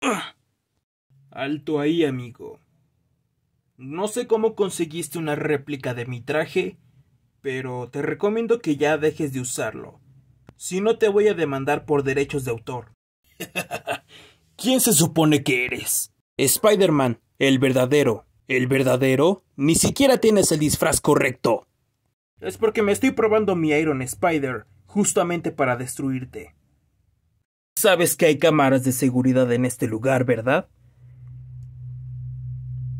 Alto ahí, amigo. No sé cómo conseguiste una réplica de mi traje, pero te recomiendo que ya dejes de usarlo. Si no te voy a demandar por derechos de autor. ¿Quién se supone que eres? Spider-Man, el verdadero. El verdadero ni siquiera tienes el disfraz correcto. Es porque me estoy probando mi Iron Spider justamente para destruirte. Sabes que hay cámaras de seguridad en este lugar, ¿verdad?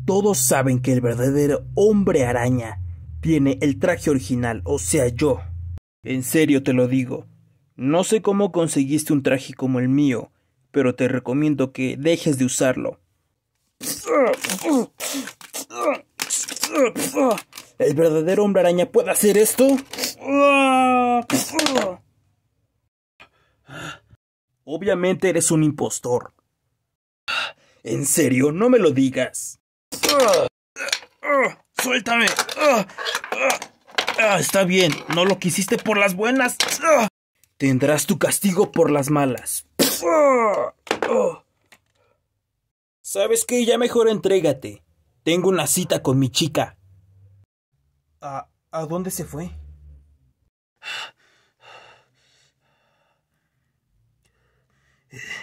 Todos saben que el verdadero hombre araña tiene el traje original, o sea, yo. En serio te lo digo. No sé cómo conseguiste un traje como el mío, pero te recomiendo que dejes de usarlo. ¿El verdadero hombre araña puede hacer esto? Obviamente eres un impostor. En serio, no me lo digas. ¡Suéltame! Está bien, no lo quisiste por las buenas. Tendrás tu castigo por las malas. ¿Sabes qué? Ya mejor entrégate. Tengo una cita con mi chica. ¿A, dónde se fue?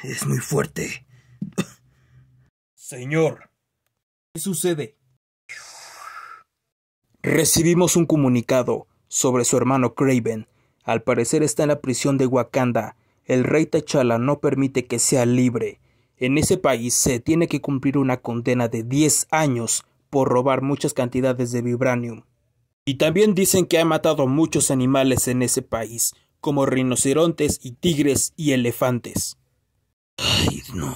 Es muy fuerte. Señor. ¿Qué sucede? Recibimos un comunicado sobre su hermano Craven. Al parecer está en la prisión de Wakanda. El rey T'Challa no permite que sea libre. En ese país se tiene que cumplir una condena de 10 años por robar muchas cantidades de vibranium. Y también dicen que ha matado muchos animales en ese país, como rinocerontes y tigres y elefantes. Ay, no.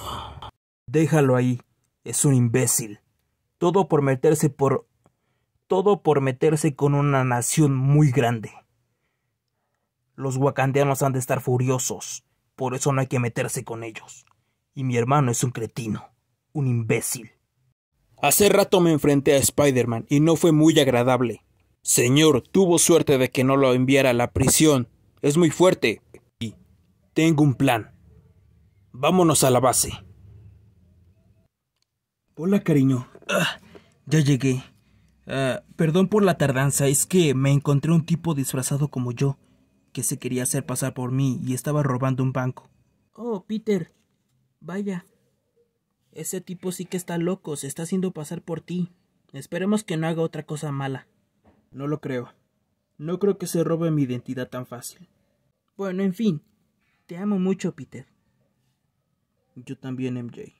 Déjalo ahí. Es un imbécil. Todo por meterse por... Todo por meterse con una nación muy grande. Los wakandianos han de estar furiosos. Por eso no hay que meterse con ellos. Y mi hermano es un cretino. Un imbécil. Hace rato me enfrenté a Spider-Man y no fue muy agradable. Señor, tuvo suerte de que no lo enviara a la prisión. Es muy fuerte. Y tengo un plan. Vámonos a la base. Hola, cariño. Ah, ya llegué. Ah, perdón por la tardanza, es que me encontré un tipo disfrazado como yo, que se quería hacer pasar por mí y estaba robando un banco. Oh, Peter. Vaya. Ese tipo sí que está loco, se está haciendo pasar por ti. Esperemos que no haga otra cosa mala. No lo creo. No creo que se robe mi identidad tan fácil. Bueno, en fin. Te amo mucho, Peter. Yo también, MJ.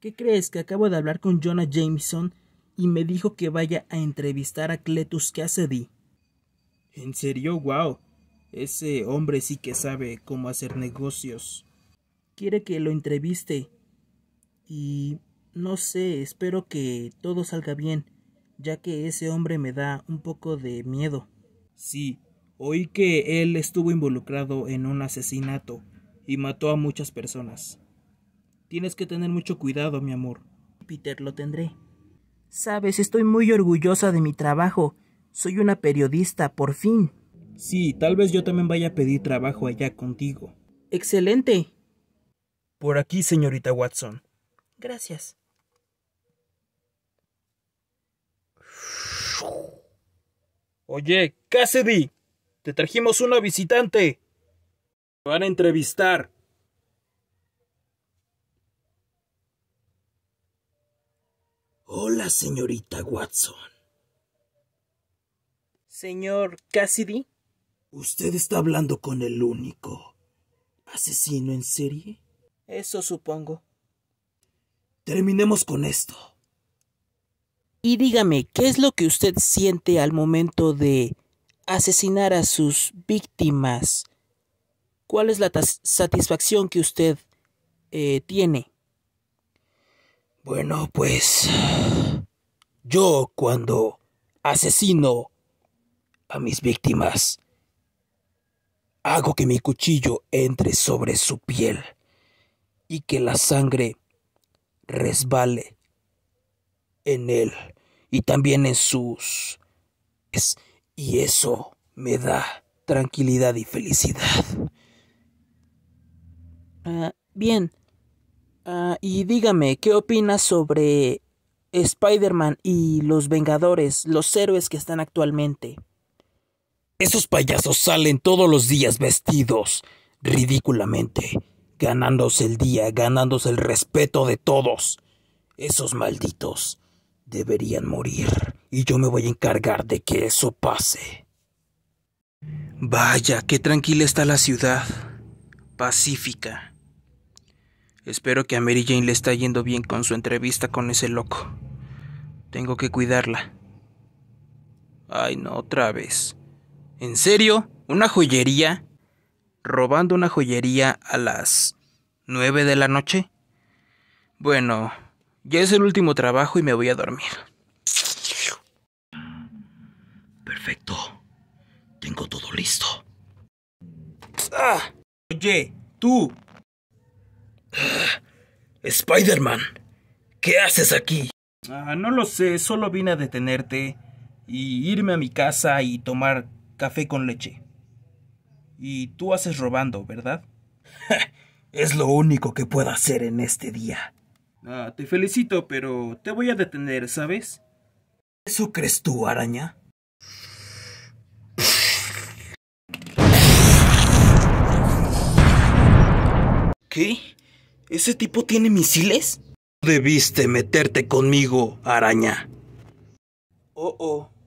¿Qué crees que acabo de hablar con Jonah Jameson y me dijo que vaya a entrevistar a Cletus Cassidy? ¿En serio? ¡Wow! Ese hombre sí que sabe cómo hacer negocios. Quiere que lo entreviste. Y no sé, espero que todo salga bien, ya que ese hombre me da un poco de miedo. Sí, oí que él estuvo involucrado en un asesinato y mató a muchas personas. Tienes que tener mucho cuidado, mi amor. Peter, lo tendré. Sabes, estoy muy orgullosa de mi trabajo. Soy una periodista, por fin. Sí, tal vez yo también vaya a pedir trabajo allá contigo. Excelente. Por aquí, señorita Watson. Gracias. Oye, Cassidy, te trajimos una visitante. Te van a entrevistar. Hola, señorita Watson. Señor Cassidy. Usted está hablando con el único asesino en serie. Eso supongo. Terminemos con esto. Y dígame, ¿qué es lo que usted siente al momento de asesinar a sus víctimas? ¿Cuál es la satisfacción que usted eh, tiene? Bueno, pues yo cuando asesino a mis víctimas, hago que mi cuchillo entre sobre su piel y que la sangre resbale en él y también en sus... Es... Y eso me da tranquilidad y felicidad. Ah, bien. Ah, y dígame, ¿qué opinas sobre Spider-Man y los Vengadores, los héroes que están actualmente? Esos payasos salen todos los días vestidos ridículamente, ganándose el día, ganándose el respeto de todos. Esos malditos deberían morir, y yo me voy a encargar de que eso pase. Vaya, qué tranquila está la ciudad. Pacífica. Espero que a Mary Jane le está yendo bien con su entrevista con ese loco. Tengo que cuidarla. Ay, no, otra vez. ¿En serio? ¿Una joyería? ¿Robando una joyería a las nueve de la noche? Bueno, ya es el último trabajo y me voy a dormir. Perfecto. Tengo todo listo. Ah, oye, tú. Ah, Spider-Man, ¿qué haces aquí? Ah, no lo sé, solo vine a detenerte y irme a mi casa y tomar café con leche. Y tú haces robando, ¿verdad? es lo único que puedo hacer en este día. Ah, te felicito, pero te voy a detener, ¿sabes? ¿Eso crees tú, araña? ¿Qué? ¿Ese tipo tiene misiles? Debiste meterte conmigo, araña. Oh, oh.